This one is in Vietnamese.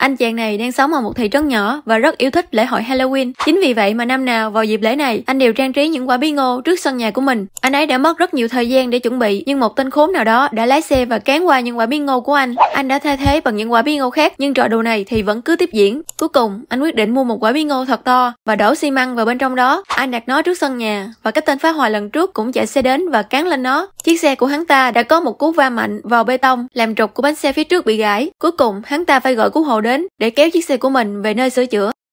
Anh chàng này đang sống ở một thị trấn nhỏ và rất yêu thích lễ hội Halloween. Chính vì vậy mà năm nào vào dịp lễ này, anh đều trang trí những quả bí ngô trước sân nhà của mình. Anh ấy đã mất rất nhiều thời gian để chuẩn bị, nhưng một tên khốn nào đó đã lái xe và cán qua những quả bí ngô của anh. Anh đã thay thế bằng những quả bí ngô khác, nhưng trò đồ này thì vẫn cứ tiếp diễn. Cuối cùng, anh quyết định mua một quả bí ngô thật to và đổ xi măng vào bên trong đó. Anh đặt nó trước sân nhà và cái tên phá hoại lần trước cũng chạy xe đến và cán lên nó. Chiếc xe của hắn ta đã có một cú va mạnh vào bê tông, làm trục của bánh xe phía trước bị gãy. Cuối cùng, hắn ta phải gọi cứu hộ đến đến để kéo chiếc xe của mình về nơi sửa chữa.